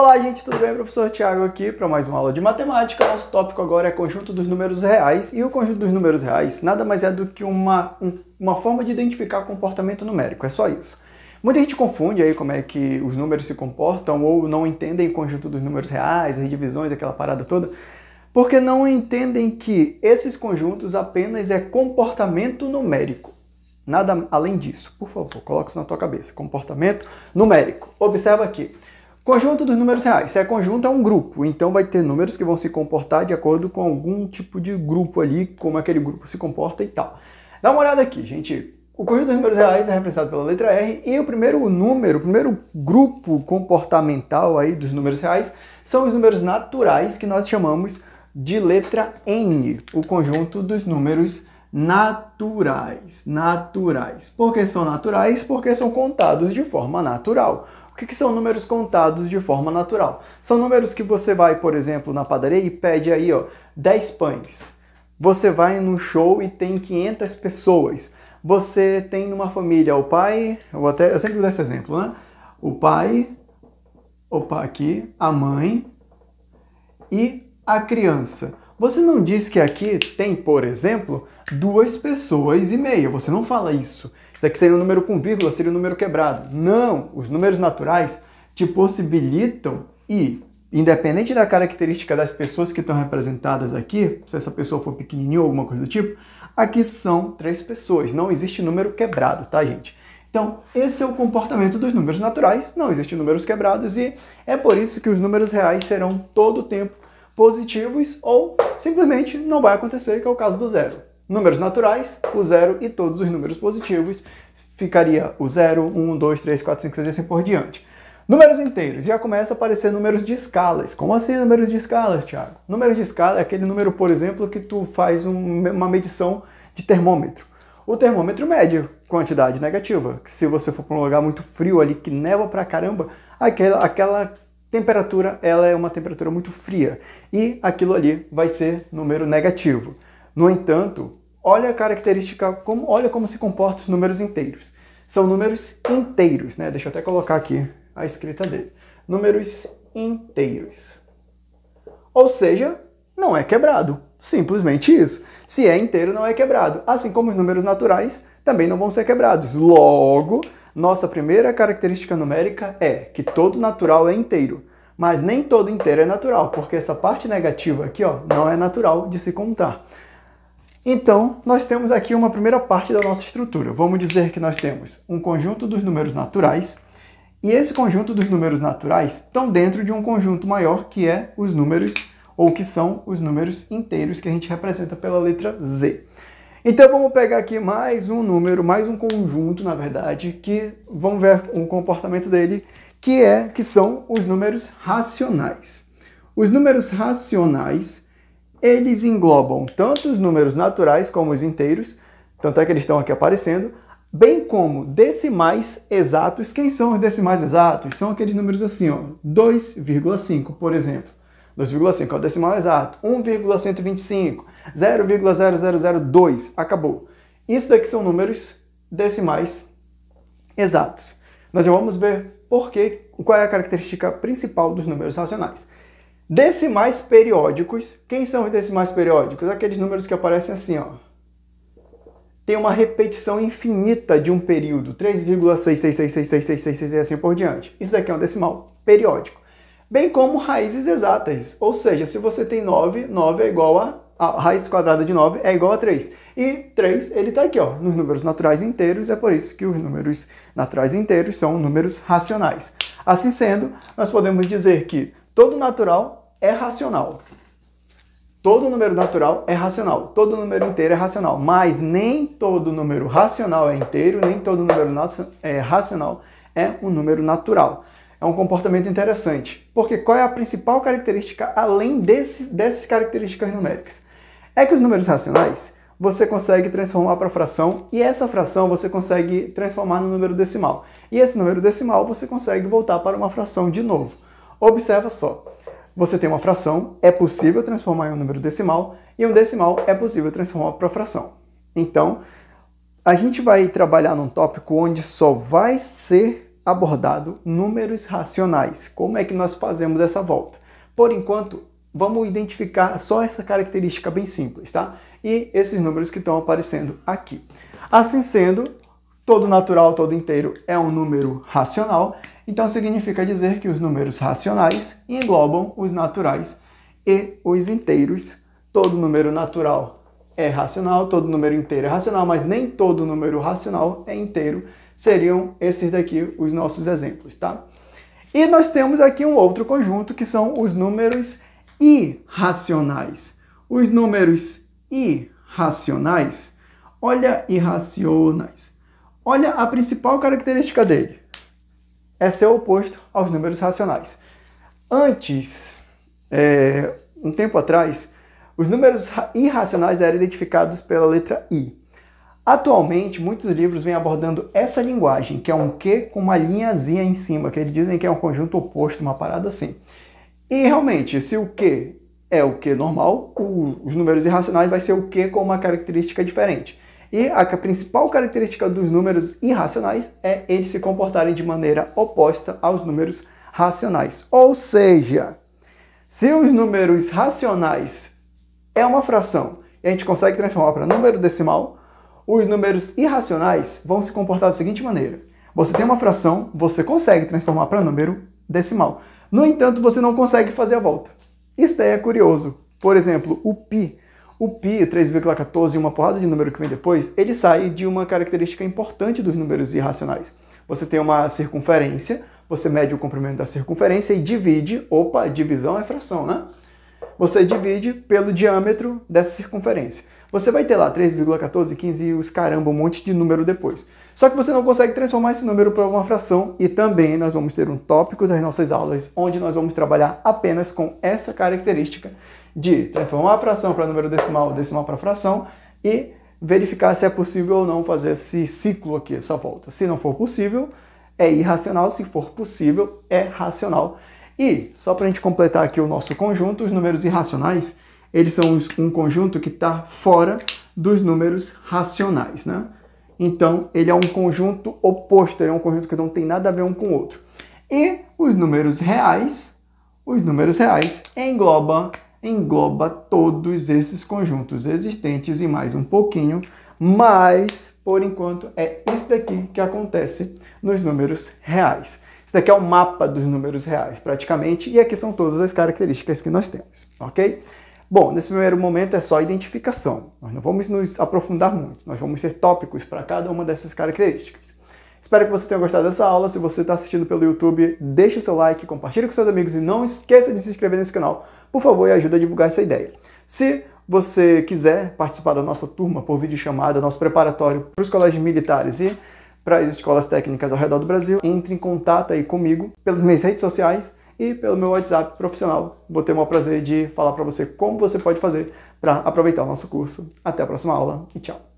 Olá, gente, tudo bem? Professor Tiago aqui para mais uma aula de matemática. Nosso tópico agora é conjunto dos números reais. E o conjunto dos números reais nada mais é do que uma, um, uma forma de identificar comportamento numérico, é só isso. Muita gente confunde aí como é que os números se comportam ou não entendem o conjunto dos números reais, as divisões, aquela parada toda, porque não entendem que esses conjuntos apenas é comportamento numérico. Nada além disso. Por favor, coloque isso na tua cabeça. Comportamento numérico. Observa aqui. Conjunto dos números reais. Se é conjunto, é um grupo. Então vai ter números que vão se comportar de acordo com algum tipo de grupo ali, como aquele grupo se comporta e tal. Dá uma olhada aqui, gente. O conjunto dos números reais é representado pela letra R e o primeiro número, o primeiro grupo comportamental aí dos números reais são os números naturais que nós chamamos de letra N, o conjunto dos números naturais. Naturais. Por que são naturais? Porque são contados de forma natural. O que são números contados de forma natural? São números que você vai, por exemplo, na padaria e pede aí, ó, 10 pães. Você vai num show e tem 500 pessoas. Você tem numa família o pai, eu, até, eu sempre dou esse exemplo, né? O pai, opa, aqui, a mãe e a criança. Você não diz que aqui tem, por exemplo, duas pessoas e meia. Você não fala isso. Isso aqui seria um número com vírgula, seria um número quebrado. Não! Os números naturais te possibilitam e, independente da característica das pessoas que estão representadas aqui, se essa pessoa for pequenininha ou alguma coisa do tipo, aqui são três pessoas. Não existe número quebrado, tá, gente? Então, esse é o comportamento dos números naturais, não existem números quebrados e é por isso que os números reais serão todo o tempo positivos ou simplesmente não vai acontecer, que é o caso do zero. Números naturais, o zero e todos os números positivos ficaria o zero, um, dois, três, quatro, cinco, seis e assim por diante. Números inteiros, já começa a aparecer números de escalas. Como assim números de escalas, Tiago? Número de escala é aquele número, por exemplo, que tu faz uma medição de termômetro. O termômetro mede quantidade negativa, que se você for para um lugar muito frio ali, que neva para caramba, aquela, aquela temperatura ela é uma temperatura muito fria e aquilo ali vai ser número negativo. No entanto, olha a característica, como, olha como se comportam os números inteiros. São números inteiros, né? Deixa eu até colocar aqui a escrita dele. Números inteiros. Ou seja, não é quebrado. Simplesmente isso. Se é inteiro, não é quebrado. Assim como os números naturais também não vão ser quebrados. Logo, nossa primeira característica numérica é que todo natural é inteiro. Mas nem todo inteiro é natural, porque essa parte negativa aqui ó, não é natural de se contar. Então, nós temos aqui uma primeira parte da nossa estrutura. Vamos dizer que nós temos um conjunto dos números naturais, e esse conjunto dos números naturais estão dentro de um conjunto maior que é os números naturais ou que são os números inteiros que a gente representa pela letra Z. Então vamos pegar aqui mais um número, mais um conjunto, na verdade, que vamos ver o comportamento dele, que é que são os números racionais. Os números racionais, eles englobam tanto os números naturais como os inteiros, tanto é que eles estão aqui aparecendo, bem como decimais exatos. Quem são os decimais exatos? São aqueles números assim, ó, 2,5, por exemplo. 2,5 é o decimal exato, 1,125, 0,0002, acabou. Isso daqui são números decimais exatos. Nós já vamos ver por quê, qual é a característica principal dos números racionais. Decimais periódicos. Quem são os decimais periódicos? Aqueles números que aparecem assim, ó. Tem uma repetição infinita de um período, 3,6666666 e assim por diante. Isso daqui é um decimal periódico bem como raízes exatas. Ou seja, se você tem 9, 9 é igual a, a raiz quadrada de 9 é igual a 3. E 3, ele está aqui, ó, nos números naturais inteiros, é por isso que os números naturais inteiros são números racionais. Assim sendo, nós podemos dizer que todo natural é racional. Todo número natural é racional, todo número inteiro é racional, mas nem todo número racional é inteiro, nem todo número é racional é um número natural é um comportamento interessante. Porque qual é a principal característica além desses, dessas características numéricas? É que os números racionais você consegue transformar para fração e essa fração você consegue transformar no número decimal. E esse número decimal você consegue voltar para uma fração de novo. Observa só. Você tem uma fração, é possível transformar em um número decimal, e um decimal é possível transformar para fração. Então, a gente vai trabalhar num tópico onde só vai ser abordado números racionais. Como é que nós fazemos essa volta? Por enquanto, vamos identificar só essa característica bem simples, tá? E esses números que estão aparecendo aqui. Assim sendo, todo natural, todo inteiro é um número racional, então significa dizer que os números racionais englobam os naturais e os inteiros. Todo número natural é racional, todo número inteiro é racional, mas nem todo número racional é inteiro seriam esses daqui os nossos exemplos, tá? E nós temos aqui um outro conjunto que são os números irracionais. Os números irracionais, olha irracionais. Olha a principal característica dele. É ser oposto aos números racionais. Antes, é, um tempo atrás, os números irracionais eram identificados pela letra I. Atualmente, muitos livros vêm abordando essa linguagem, que é um que com uma linhazinha em cima, que eles dizem que é um conjunto oposto, uma parada assim. E realmente, se o que é o que normal, o, os números irracionais vai ser o que com uma característica diferente. E a principal característica dos números irracionais é eles se comportarem de maneira oposta aos números racionais. Ou seja, se os números racionais é uma fração e a gente consegue transformar para número decimal, os números irracionais vão se comportar da seguinte maneira. Você tem uma fração, você consegue transformar para número decimal. No entanto, você não consegue fazer a volta. Isso daí é curioso. Por exemplo, o π. O π, 3,14 e uma porrada de número que vem depois, ele sai de uma característica importante dos números irracionais. Você tem uma circunferência, você mede o comprimento da circunferência e divide, opa, divisão é fração, né? Você divide pelo diâmetro dessa circunferência. Você vai ter lá 3,14, 15 e os caramba, um monte de número depois. Só que você não consegue transformar esse número para uma fração e também nós vamos ter um tópico das nossas aulas onde nós vamos trabalhar apenas com essa característica de transformar a fração para número decimal, decimal para fração e verificar se é possível ou não fazer esse ciclo aqui, essa volta. Se não for possível, é irracional, se for possível, é racional. E, só para a gente completar aqui o nosso conjunto, os números irracionais, eles são um conjunto que está fora dos números racionais, né? Então, ele é um conjunto oposto, ele é um conjunto que não tem nada a ver um com o outro. E os números reais, os números reais engloba, engloba todos esses conjuntos existentes e mais um pouquinho, mas, por enquanto, é isso daqui que acontece nos números reais. Isso daqui é o mapa dos números reais, praticamente, e aqui são todas as características que nós temos, ok? Bom, nesse primeiro momento é só identificação. Nós não vamos nos aprofundar muito, nós vamos ter tópicos para cada uma dessas características. Espero que você tenha gostado dessa aula. Se você está assistindo pelo YouTube, deixe o seu like, compartilhe com seus amigos e não esqueça de se inscrever nesse canal. Por favor, e ajuda a divulgar essa ideia. Se você quiser participar da nossa turma por videochamada, nosso preparatório para os colégios militares e para as escolas técnicas ao redor do Brasil, entre em contato aí comigo pelas minhas redes sociais e pelo meu WhatsApp profissional. Vou ter o maior prazer de falar para você como você pode fazer para aproveitar o nosso curso. Até a próxima aula e tchau!